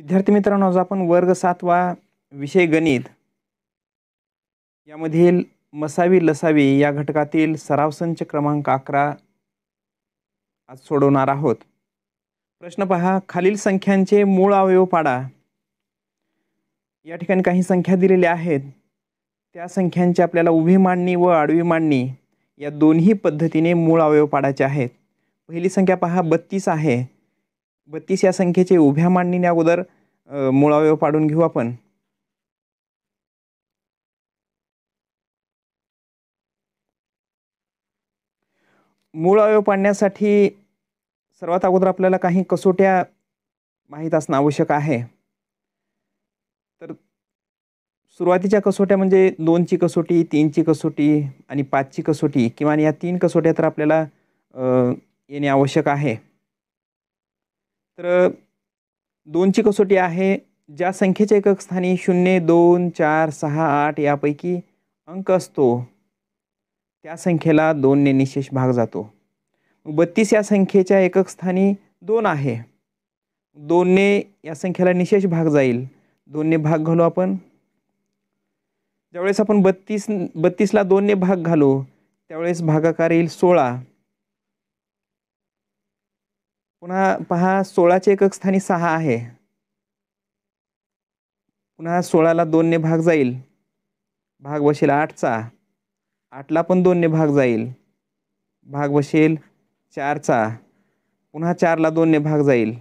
विद्यार्थी मित्रांनो आज आपण वर्ग सातवा विषय गणित यामधील मसावी लसावी या घटकातील सराव संच क्रमांक अकरा आज सोडवणार आहोत प्रश्न पहा खालील संख्यांचे मूळ अवयव पाडा या ठिकाणी काही संख्या दिलेल्या आहेत त्या संख्यांची आपल्याला उभी मांडणी व आडवी मांडणी या दोन्ही पद्धतीने मूळ अवयव पाडायचे आहेत पहिली संख्या पहा बत्तीस आहे बत्तीस या संख्येचे उभ्या मांडणीने अगोदर मुळावयव पाडून घेऊ आपण मूळ पाडण्यासाठी सर्वात अगोदर आपल्याला काही कसोट्या माहीत असणं आवश्यक आहे तर सुरुवातीच्या कसोट्या म्हणजे दोनची कसोटी तीनची कसोटी आणि पाचची कसोटी किंवा या तीन कसोट्या तर आपल्याला येणे आवश्यक आहे तर दोनची कसोटी आहे ज्या संख्येच्या एकक स्थानी शून्य दोन चार सहा आठ यापैकी अंक असतो त्या संख्येला दोनने निशेष भाग जातो बत्तीस या संख्येच्या एकक स्थानी दोन आहे दोनने या संख्येला निशेष भाग जाईल दोनने भाग घालू आपण ज्यावेळेस आपण बत्तीस बत्तीसला दोनने भाग घालू त्यावेळेस भागाकार येईल सोळा पुन्हा पहा सोळाचे एकक स्थानी सहा आहे पुन्हा सोळाला दोनने भाग जाईल भाग बसेल आठचा आठला पण दोनने भाग जाईल भाग बसेल चारचा पुन्हा चारला दोनने भाग जाईल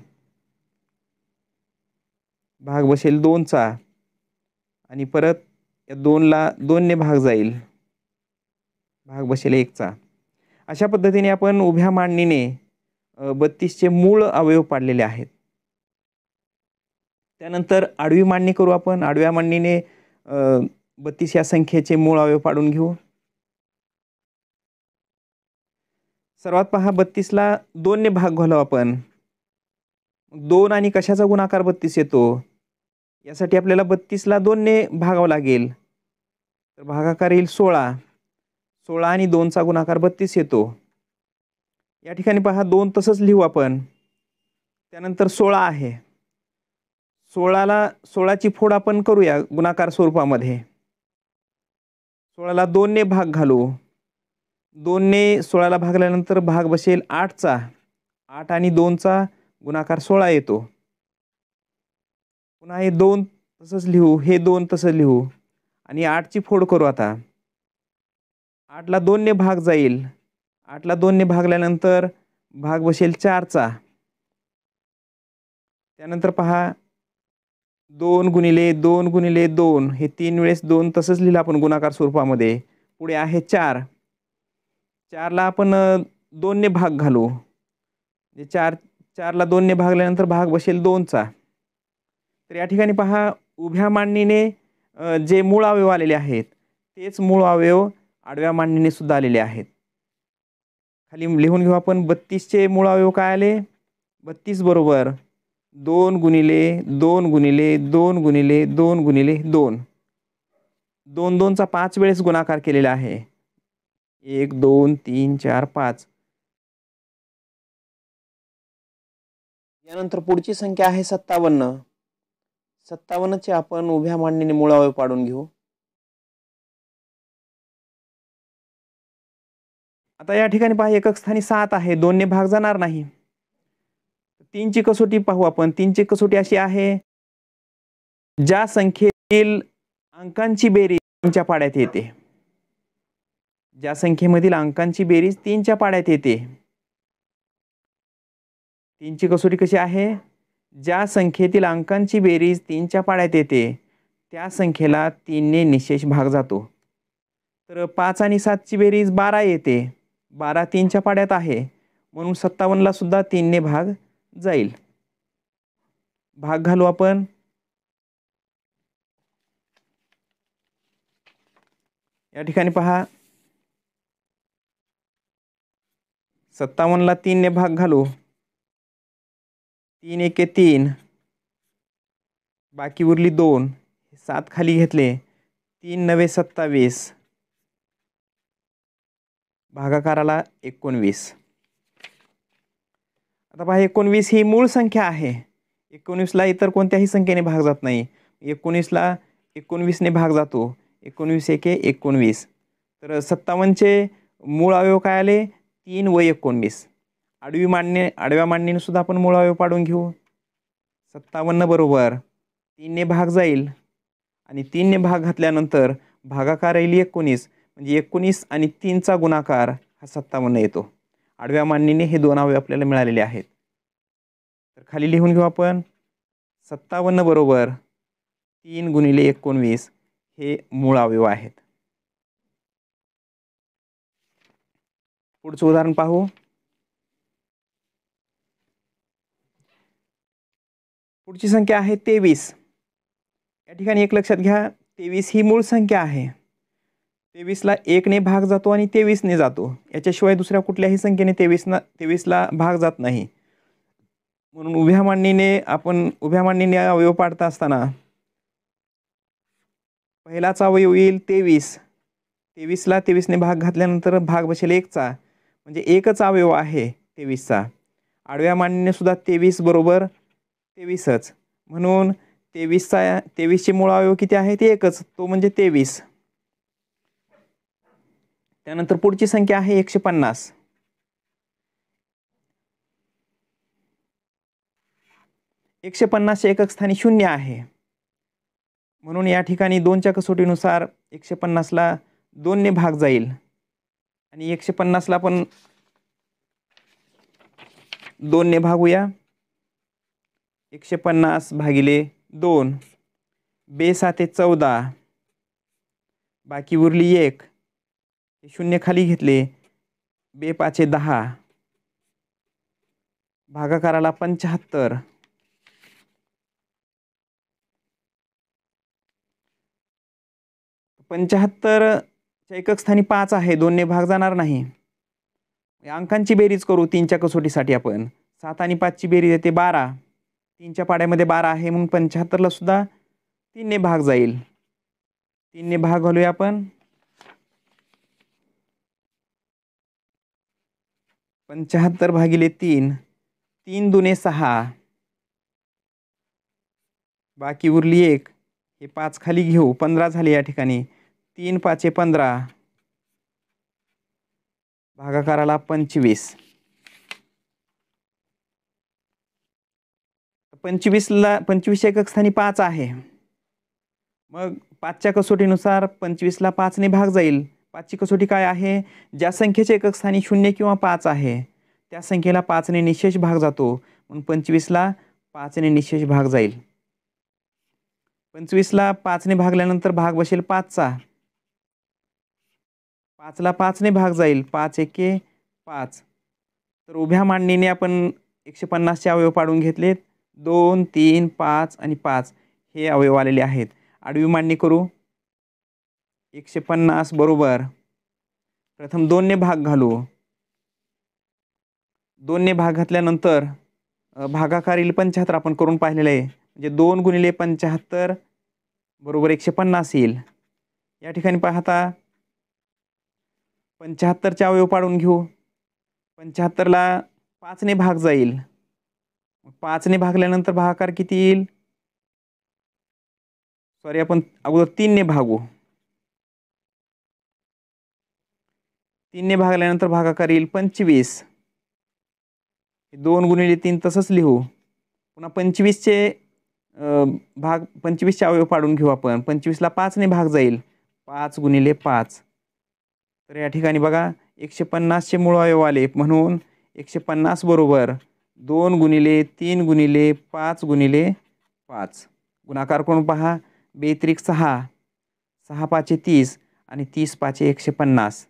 भाग बसेल दोनचा आणि परत या दोनला दोनने भाग जाईल भाग बसेल एकचा अशा पद्धतीने आपण उभ्या मांडणीने बत्तीसचे मूळ अवयव पाडलेले आहेत त्यानंतर आडवी मांडणी करू आपण आडव्या मांडणीने बत्तीस या संख्येचे मूळ अवयव पाडून घेऊ सर्वात पहा बत्तीसला दोनने भाग घालू आपण दोन आणि कशाचा गुणाकार बत्तीस येतो यासाठी आपल्याला बत्तीसला दोनने भागावं लागेल तर भागाकार येईल सोळा सोळा आणि दोनचा गुणाकार बत्तीस येतो या ठिकाणी पहा दोन तसंच लिहू आपण त्यानंतर सोळा आहे सोळाला सोळाची फोड आपण करूया गुणाकार स्वरूपामध्ये सोळाला दोनने भाग घालू दोनने सोळाला भागल्यानंतर भाग बसेल आठचा आठ आणि दोनचा गुणाकार सोळा येतो पुन्हा हे दोन तसंच लिहू हे दोन तसंच लिहू आणि आठची फोड करू आता आठला दोनने भाग जाईल आठला दोनने भागल्यानंतर भाग बसेल चारचा त्यानंतर पहा दोन गुणिले दोन गुणिले दोन हे तीन वेळेस दोन तसंच लिहिलं आपण गुणाकार स्वरूपामध्ये पुढे आहे चार चारला आपण दोनने भाग घालू म्हणजे चार चारला दोनने भागल्यानंतर भाग बसेल दोनचा तर या ठिकाणी पहा उभ्या मांडणीने जे मूळ अवयव आलेले आहेत तेच मूळ अवयव आडव्या मांडणीने सुद्धा आलेले आहेत खाली लिहून घेऊ आपण बत्तीसचे अवयव काय आले बत्तीस बरोबर दोन गुणिले दोन गुणिले दोन गुणिले दोन गुणिले दोन दोन दोनचा पाच वेळेस गुणाकार केलेला आहे एक दोन तीन चार पाच यानंतर पुढची संख्या आहे सत्तावन्न सत्तावन्नचे आपण उभ्या मांडणीने मुळावय पाडून घेऊ आता या ठिकाणी पहा एकक स्थानी सात आहे दोनने भाग जाणार नाही तीनची कसोटी पाहू आपण तीनची कसोटी अशी आहे ज्या संख्येतील अंकांची बेरीज तीनच्या पाड्यात येते ज्या संख्येमधील अंकांची बेरीज तीनच्या पाड्यात येते तीनची कसोटी कशी आहे ज्या संख्येतील अंकांची बेरीज तीनच्या पाड्यात येते त्या संख्येला तीनने निशेष भाग जातो तर पाच आणि सातची बेरीज बारा येते बारा तीनच्या पाड्यात आहे म्हणून सत्तावन्नला सुद्धा तीनने भाग जाईल भाग घालू आपण या ठिकाणी पहा सत्तावन्नला तीनने भाग घालू तीन एके तीन बाकी उरली दोन सात खाली घेतले तीन नवे सत्तावीस भागाकाराला एकोणवीस आता पहा एकोणवीस ही मूळ संख्या आहे एकोणीसला इतर कोणत्याही संख्येने भाग जात नाही एकोणीसला एकोणवीसने भाग जातो एकोणवीस एके एकोणवीस तर सत्तावन्नचे मूळ अवयव काय आले तीन व एकोणवीस आडवी मांडणे आडव्या मांडणीने सुद्धा आपण मूळ अवयव पाडून घेऊ सत्तावन्न बरोबर तीनने भाग जाईल आणि तीनने भाग घातल्यानंतर भागाकार येईल एकोणीस म्हणजे एकोणीस आणि तीनचा गुणाकार हा सत्तावन्न येतो आडव्या मांडणीने हे दोन अवयव आपल्याला मिळालेले आहेत तर खाली लिहून घेऊ आपण सत्तावन्न बरोबर तीन गुणिले एकोणवीस हे मूळ अवयव आहेत पुढचं उदाहरण पाहू पुढची संख्या आहे तेवीस या ठिकाणी एक लक्षात घ्या तेवीस ही मूळ संख्या आहे तेवीसला एकने भाग जातो आणि तेवीसने जातो याच्याशिवाय दुसऱ्या कुठल्याही संख्येने तेवीसना तेवीसला भाग जात नाही म्हणून उभ्या मांडणीने आपण उभ्या मांडणीने अवयव पाडता असताना पहिलाचा अवयव येईल तेवीस तेवीसला तेवीसने भाग घातल्यानंतर भाग बसेल एकचा म्हणजे एकच अवयव आहे तेवीसचा आडव्या सुद्धा तेवीस बरोबर तेवीसच म्हणून तेवीसचा तेवीसचे मूळ अवयव किती आहे ते एकच तो म्हणजे तेवीस त्यानंतर पुढची संख्या आहे एकशे पन्नास एकशे पन्नासच्या एकक स्थानी शून्य आहे म्हणून या ठिकाणी दोनच्या कसोटीनुसार एकशे पन्नासला दोनने भाग जाईल आणि एकशे पन्नासला पण दोनने भागूया एकशे पन्नास भागिले दोन बेसाते चौदा बाकी उरली एक शून्य खाली घेतले बे पाचे दहा भागाकाराला पंचाहत्तर पंच्याहत्तरच्या एकक स्थानी पाच आहे दोनने भाग जाणार नाही अंकांची बेरीज करू तीनच्या कसोटीसाठी आपण सात आणि पाचची बेरीज येते बारा तीनच्या पाड्यामध्ये बारा आहे मग पंच्याहत्तरला सुद्धा तीनने भाग जाईल तीनने भाग घालूया आपण पंच्याहत्तर भागिले तीन तीन दुने सहा बाकी उरली एक हे पाच खाली घेऊ पंधरा झाले या ठिकाणी तीन पाचे पंधरा भागाकाराला पंचवीस पंचवीसला पंचवीस एकक स्थानी पाच आहे मग पाचच्या कसोटीनुसार पंचवीसला पाचने भाग जाईल पाचची कसोटी काय आहे ज्या संख्येचे एकक स्थानी शून्य किंवा पाच आहे त्या संख्येला पाचने निशेष भाग जातो म्हणून पंचवीसला पाचने निशेष भाग जाईल पंचवीसला पाचने भागल्यानंतर भाग बसेल पाचचा पाचला पाचने भाग जाईल पाच एके पाच तर उभ्या मांडणीने आपण एकशे पन्नासचे अवयव पाडून घेतलेत दोन तीन पाच आणि पाच हे अवयव आलेले आहेत आडवी मांडणी करू एकशे पन्नास बरोबर प्रथम दोनने भाग घालू दोनने भाग घातल्यानंतर भागाकार येईल पंच्याहत्तर आपण करून पाहिलेलं आहे म्हणजे दोन गुणिले पंच्याहत्तर बरोबर एकशे पन्नास येईल या ठिकाणी पाहता पंच्याहत्तरचे अवयव पाडून घेऊ पंचाहत्तरला पाचने भाग जाईल पाचने भागल्यानंतर भागाकार किती येईल सॉरी आपण अगोदर तीनने भागू तीनने भागल्यानंतर भागाकार येईल पंचवीस दोन गुणिले तीन तसंच लिहू पुन्हा पंचवीसचे भाग पंचवीसचे अवयव पाडून घेऊ आपण पंचवीसला पाचने भाग जाईल पाच गुणिले पाच तर या ठिकाणी बघा एकशे पन्नासचे मूळ अवयव आले म्हणून एकशे पन्नास बरोबर दोन गुणिले तीन गुणिले पाच गुणिले पाच गुणाकार कोण पहा बेत्रिक सहा सहा पाचशे तीस आणि तीस पाचशे एकशे पन्नास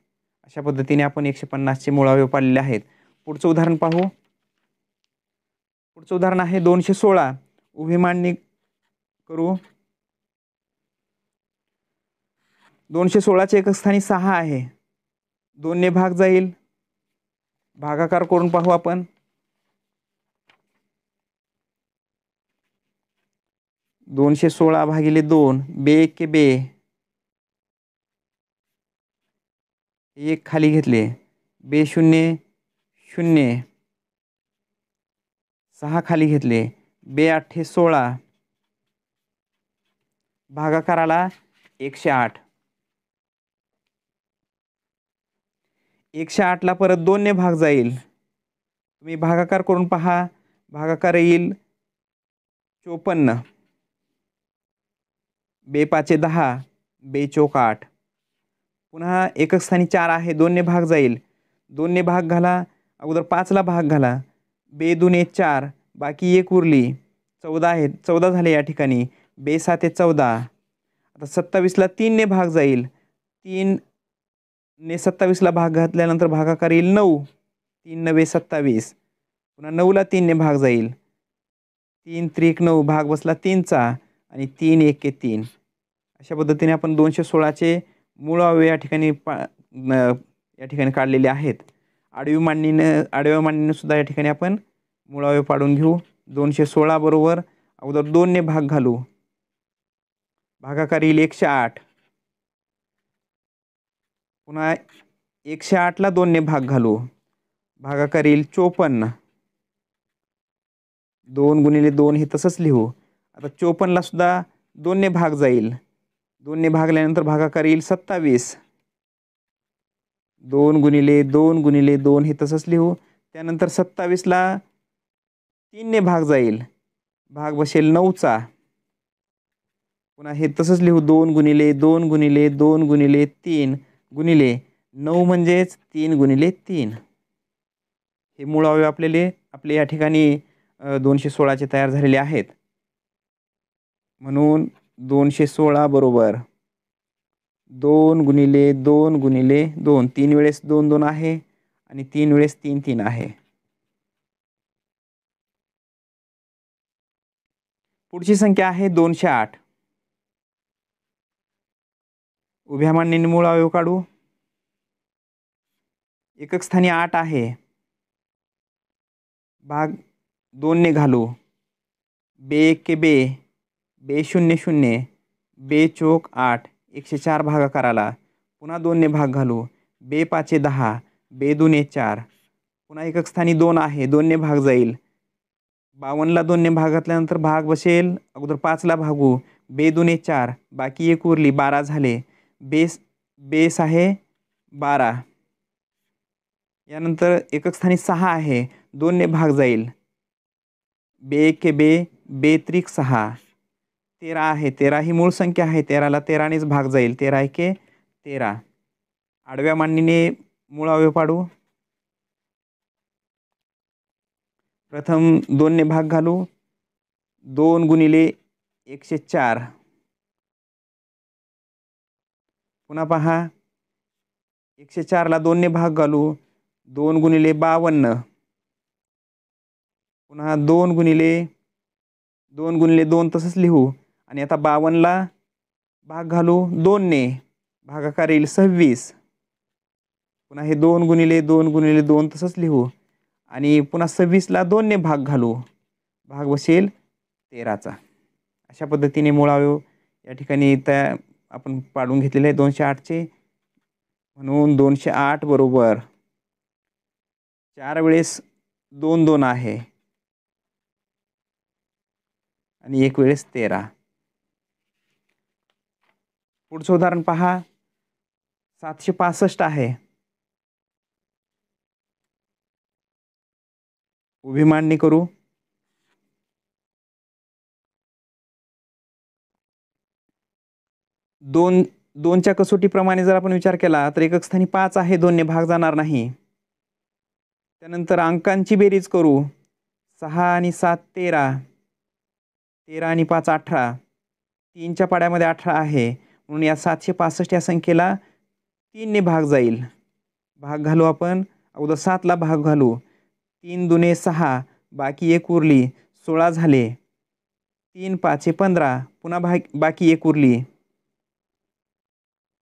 अशा पद्धतीने आपण एकशे पन्नासचे मुळावे पाळलेले आहेत पुढचं उदाहरण पाहू पुढचं उदाहरण आहे दोनशे सोळा उभी मांडणी करू दोनशे सोळाचे स्थानी सहा आहे दोनने भाग जाईल भागाकार करून पाहू आपण दोनशे सोळा भागिले दोन बे के बे एक खाली घेतले बे शून्य शून्य सहा खाली घेतले बे आठे सोळा भागाकाराला एकशे आठ एकशे आठला परत दोनने भाग जाईल तुम्ही भागाकार करून पहा भागाकार येईल चोपन्न बे पाचे दहा बे चोक आठ पुन्हा एकक स्थानी चार आहे दोनने भाग जाईल दोनने भाग घाला अगोदर पाचला भाग घाला बे दुने चार बाकी एक उरली चौदा आहेत चौदा झाले या ठिकाणी बे साते चौदा आता सत्तावीसला तीनने भाग जाईल तीन ने सत्तावीसला भाग घातल्यानंतर भागाकार येईल नऊ तीन नवे सत्तावीस पुन्हा नऊला तीनने भाग जाईल तीन त्रिक नऊ भाग बसला तीनचा आणि तीन एक के तीन अशा पद्धतीने आपण दोनशे सोळाचे मुळावे या ठिकाणी पा या ठिकाणी काढलेले आहेत आडवी मांडणीनं आडव्या सुद्धा या ठिकाणी आपण मुळावे पाडून घेऊ दोनशे सोळा बरोबर अगोदर दोनने भाग घालू भागाकार येईल एकशे आठ पुन्हा एकशे आठला दोनने भाग घालू भागाकार येईल चोपन्न दोन गुणिले दोन हे तसंच लिहू आता चोपन्नलासुद्धा दोनने भाग जाईल दोनने भागल्यानंतर भागा करील सत्तावीस दोन गुणिले दोन गुणिले दोन हे तसंच लिहू त्यानंतर सत्तावीसला तीनने भाग जाईल भाग बसेल नऊचा पुन्हा हे तसंच लिहू दोन गुणिले दोन गुणिले दोन गुणिले तीन गुणिले नऊ म्हणजेच तीन गुणिले तीन हे मुळावे आपल्याले आपले या ठिकाणी दोनशे सोळाचे तयार झालेले आहेत म्हणून दोनशे सोळा बरोबर दोन गुणिले दोन गुणिले दोन तीन वेळेस दोन दोन आहे आणि तीन वेळेस तीन तीन आहे पुढची संख्या आहे दोनशे आठ उभ्या मांडणीने मूळ अवयव काढू एकक स्थानी आठ आहे भाग दोनने घालू बे के बे बे शून्य शून्य बे चोक आठ एकशे चार भागाकाराला पुन्हा दोनने भाग घालू बे पाचे दहा बे दुने चार पुन्हा एकक स्थानी दोन आहे दोनने भाग जाईल बावन्नला दोनने भाग घातल्यानंतर भाग बसेल अगोदर पाचला भागू बे दुने चार बाकी एक उरली बारा झाले बेस बेस आहे बारा यानंतर एकक स्थानी सहा आहे दोनने भाग जाईल बे एके बे बे त्रिक सहा तेरा आहे तेरा ही मूळ संख्या आहे तेराला तेरानेच भाग जाईल तेरा एके तेरा आडव्या मांडणीने मुळावे पाडू प्रथम दोनने भाग घालू दोन गुणिले एकशे चार पुन्हा पहा एकशे चारला दोनने भाग घालू दोन गुणिले बावन्न पुन्हा दोन गुणिले दोन गुणिले दोन तसंच लिहू आणि आता बावनला भाग घालू दोनने भागाकार येईल सव्वीस पुन्हा हे दोन गुणिले दोन गुणिले दोन तसंच लिहू आणि पुन्हा सव्वीसला दोनने भाग घालू भाग बसेल तेराचा अशा पद्धतीने मुळावयव या ठिकाणी त्या आपण पाडून घेतलेले आहे दोनशे आठचे म्हणून दोनशे आठ बरोबर चार वेळेस दोन दोन आहे आणि एक वेळेस तेरा पुढचं उदाहरण पहा सातशे पासष्ट आहे उभी मांडणी करू दोन दोनच्या कसोटीप्रमाणे जर आपण विचार केला तर एकक स्थानी पाच आहे दोनने भाग जाणार नाही त्यानंतर अंकांची बेरीज करू सहा आणि सात तेरा तेरा आणि पाच अठरा तीनच्या पाड्यामध्ये अठरा आहे म्हणून या सातशे पासष्ट या संख्येला तीनने भाग जाईल भाग घालू आपण अगोदर सातला भाग घालू तीन दुने सहा बाकी एक उरली सोळा झाले तीन पाचशे पंधरा पुन्हा भाग बाकी एक उरली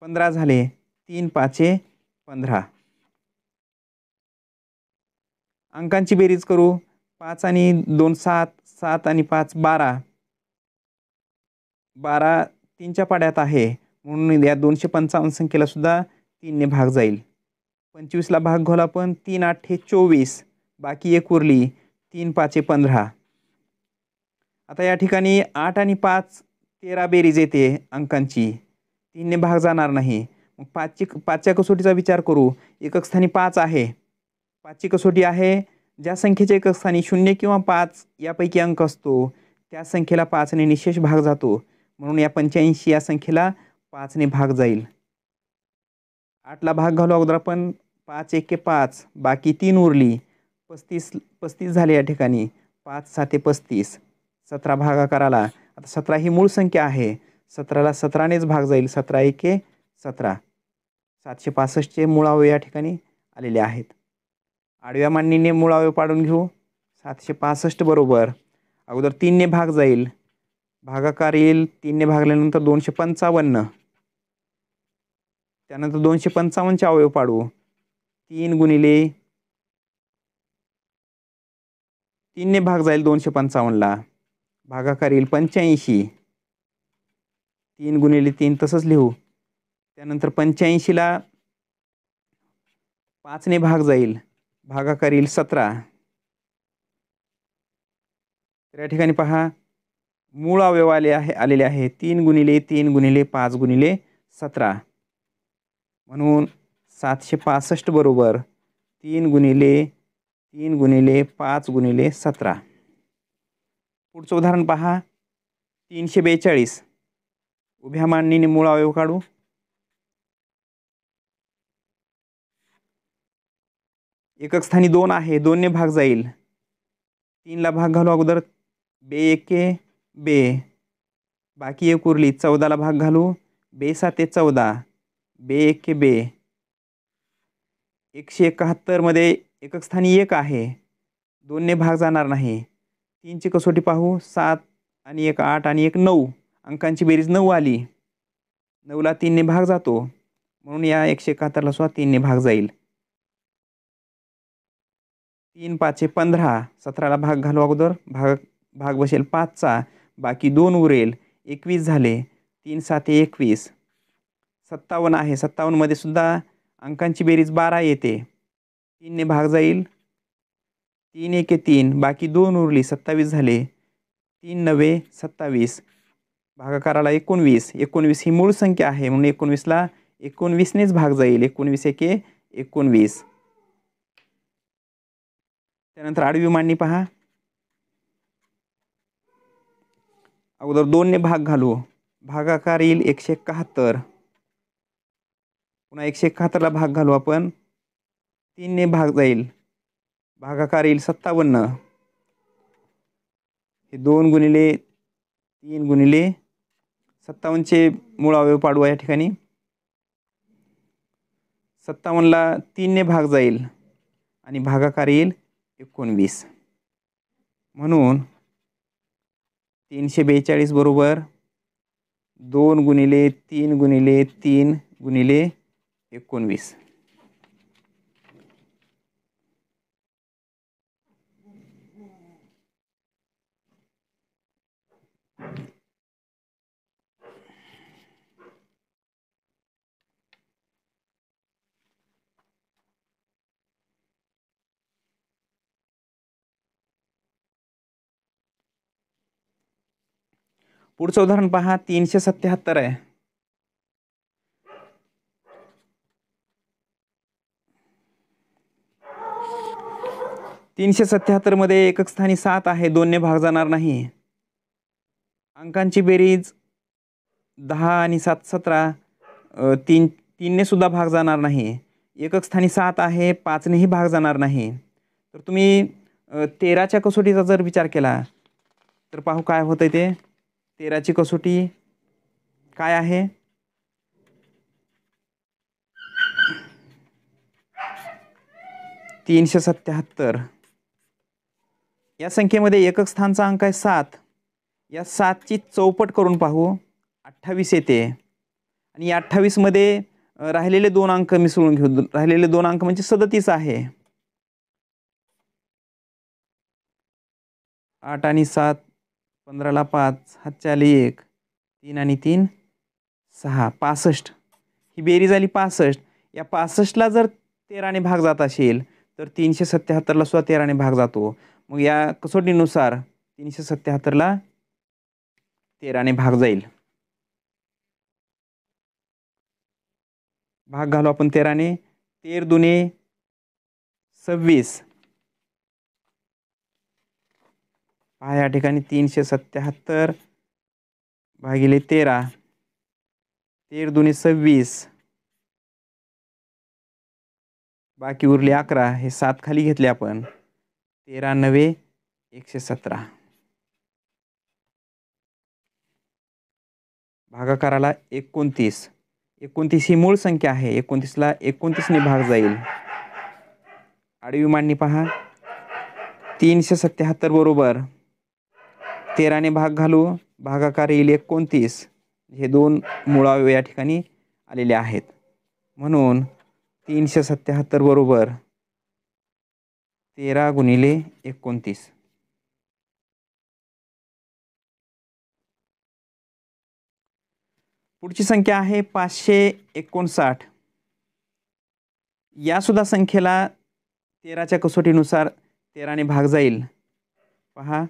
पंधरा झाले तीन पाचशे पंधरा अंकांची बेरीज करू पाच आणि दोन सात सात आणि पाच बारा बारा तीनच्या पाड्यात आहे म्हणून या दोनशे पंचावन्न संख्येला सुद्धा तीनने भाग जाईल पंचवीसला भाग घोला आपण तीन आठे चोवीस बाकी एक उरली तीन हे पंधरा आता या ठिकाणी आठ आणि पाच तेरा बेरीज येते अंकांची तीनने भाग जाणार नाही मग पाचची पाचच्या कसोटीचा विचार करू स्थानी पाच आहे पाचची कसोटी आहे ज्या संख्येच्या स्थानी शून्य किंवा पाच यापैकी अंक असतो त्या संख्येला पाचने निशेष भाग जातो म्हणून या पंच्याऐंशी या संख्येला पाचने भाग जाईल आठला भाग घालू अगोदर आपण पाच एके पाच बाकी तीन उरली पस्तीस पस्तीस झाले या ठिकाणी पाच साते पस्तीस सतरा भागाकाराला आता सतरा ही मूळ संख्या आहे सतराला सतरानेच भाग जाईल सतरा एके सतरा सातशे पासष्टचे मुळावे या ठिकाणी आलेले आहेत आडव्या मांडणीने मुळावे पाडून घेऊ सातशे पासष्ट बरोबर अगोदर तीनने भाग जाईल भागाकार येईल तीनने भागल्यानंतर दोनशे पंचावन्न त्यानंतर दोनशे पंचावन्नचे अवयव पाडू तीन गुणिले तीनने भाग जाईल दोनशे पंचावन्नला भागाकार येईल पंच्याऐंशी तीन गुणिले तीन तसंच लिहू त्यानंतर पंच्याऐंशीला पाचने भाग जाईल भागाकार येईल सतरा तर या ठिकाणी पहा मूळ अवयव आले आहे आलेले आहे तीन गुणिले तीन गुणिले पाच गुणिले सतरा म्हणून सातशे पासष्ट बरोबर तीन गुणिले तीन गुणिले पाच गुणिले सतरा पुढचं उदाहरण पहा तीनशे बेचाळीस उभ्या मांडणीने मूळ अवयव काढू एकक स्थानी दोन आहे दोनने भाग जाईल तीनला भाग घालू अगोदर बे एके बे बाकी एक उरली चौदाला भाग घालू बे साते चौदा बे एके बे एकशे एकाहत्तरमध्ये एकक स्थानी एक आहे दोनने भाग जाणार नाही तीनची कसोटी पाहू सात आणि एक आठ आणि एक नऊ अंकांची बेरीज नऊ आली नऊला तीनने भाग जातो म्हणून या एकशे एकाहत्तरला सुद्धा तीनने भाग जाईल तीन पाचशे पंधरा सतराला भाग घालू अगोदर भाग भाग बसेल पाचचा बाकी दोन उरेल एकवीस झाले तीन साते एकवीस सत्तावन्न आहे सत्तावन्नमध्ये सुद्धा अंकांची बेरीज बारा येते तीनने भाग जाईल तीन एके तीन बाकी दोन उरली सत्तावीस झाले तीन नवे सत्तावीस भागाकाराला एकोणवीस एकोणवीस ही मूळ संख्या आहे म्हणून एकोणवीसला एकोणवीसनेच भाग जाईल एकोणवीस एके एकोणवीस त्यानंतर आडवी मांडणी पहा अगोदर दोनने भाग घालू भागाकार येईल एकशे एकाहत्तर पुन्हा एकशे एकाहत्तरला भाग घालू आपण तीनने भाग जाईल भागाकार येईल सत्तावन्न हे दोन गुणिले तीन गुणिले सत्तावन्नचे मूळ अवयव पाडू या ठिकाणी सत्तावन्नला तीनने भाग जाईल आणि भागाकार येईल एकोणवीस म्हणून तीनशे बेचाळीस बरोबर दोन गुणिले तीन गुणिले तीन गुणिले एकोणवीस पुढचं उदाहरण पहा तीनशे सत्याहत्तर आहे तीनशे मध्ये एकक स्थानी सात आहे दोनने भाग जाणार नाही अंकांची बेरीज दहा आणि सात सतरा तीन तीनने सुद्धा भाग जाणार नाही एकक स्थानी सात आहे पाचनेही भाग जाणार नाही तर तुम्ही तेराच्या कसोटीचा जर विचार केला तर पाहू काय होतं ते तेराची कसोटी काय आहे तीनशे सत्याहत्तर या संख्येमध्ये एकक स्थानचा अंक आहे सात या सातची चौपट करून पाहू अठ्ठावीस येते आणि या अठ्ठावीसमध्ये राहिलेले दोन अंक मिसळून घेऊ राहिलेले दोन अंक म्हणजे सदतीस आहे आठ आणि सात पंधराला पाच हातच्याली एक तीन आणि तीन सहा पासष्ट ही बेरीज आली पासष्ट या पासष्टला जर तेराने भाग जात असेल तर तीनशे सत्याहत्तरला सुद्धा तेराने भाग जातो मग या कसोटीनुसार तीनशे सत्याहत्तरला तेराने भाग जाईल भाग घालू आपण तेराने तेर दुने सव्वीस पहा या ठिकाणी तीनशे सत्याहत्तर भागिले तेरा तेर दुने सव्वीस बाकी उरले अकरा हे सात खाली घेतले आपण तेरा नवे एकशे सतरा भागाकाराला एकोणतीस एकोणतीस ही मूळ संख्या आहे एकोणतीसला एकोणतीसने भाग जाईल आडवी मांडणी पहा तीनशे सत्याहत्तर बरोबर तेराने भाग घालू भागाकार येईल एकोणतीस हे दोन मुळावे या ठिकाणी आलेले आहेत म्हणून तीनशे सत्याहत्तर बरोबर तेरा गुणिले एकोणतीस पुढची संख्या आहे पाचशे एकोणसाठ यासुद्धा संख्येला तेराच्या कसोटीनुसार तेराने भाग जाईल पहा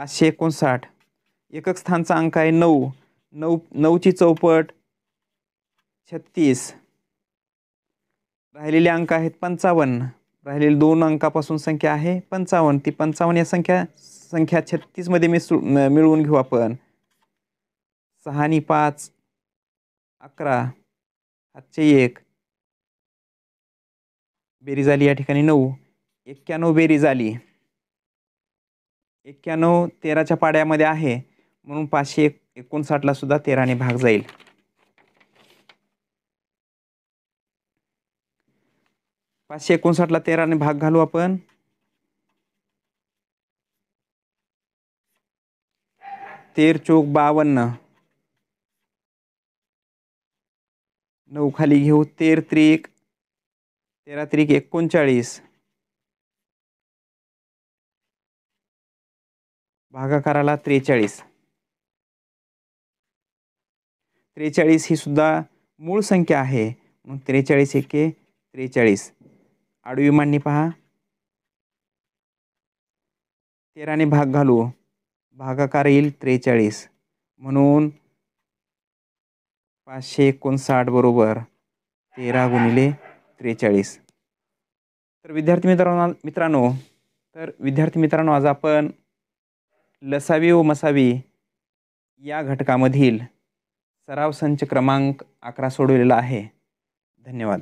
पाचशे एकोणसाठ एकक स्थानचा अंक आहे नऊ नऊ नऊची चौपट छत्तीस राहिलेले अंक आहेत पंचावन्न राहिलेले दोन अंकापासून संख्या आहे पंचावन्न ती पंचावन्न या संख्या संख्या छत्तीसमध्ये मी सु मिळवून घेऊ आपण सहानी पाच अकरा सातशे एक बेरीज आली या ठिकाणी नऊ एक्क्याण्णव बेरीज आली एक्क्याण्णव तेराच्या पाड्यामध्ये आहे म्हणून पाचशे एक एकोणसाठला सुद्धा तेराने भाग जाईल पाचशे एकोणसाठला तेराने भाग घालू आपण तेर चोक बावन्न नऊ खाली घेऊ तेर त्रिक तेरा त्रिक एकोणचाळीस भागाकाराला त्रेचाळीस त्रेचाळीस ही सुद्धा मूळ संख्या आहे म्हणून त्रेचाळीस एके त्रेचाळीस आडवी मांडणी पहा तेराने भाग घालू भागाकार येईल त्रेचाळीस म्हणून पाचशे एकोणसाठ बरोबर तेरा गुणिले त्रेचाळीस तर विद्यार्थी मित्रांनो मित्रांनो तर विद्यार्थी मित्रांनो आज आपण लसावी व मसावी या घटकामधील सराव संच क्रमांक अकरा सोडवलेला आहे धन्यवाद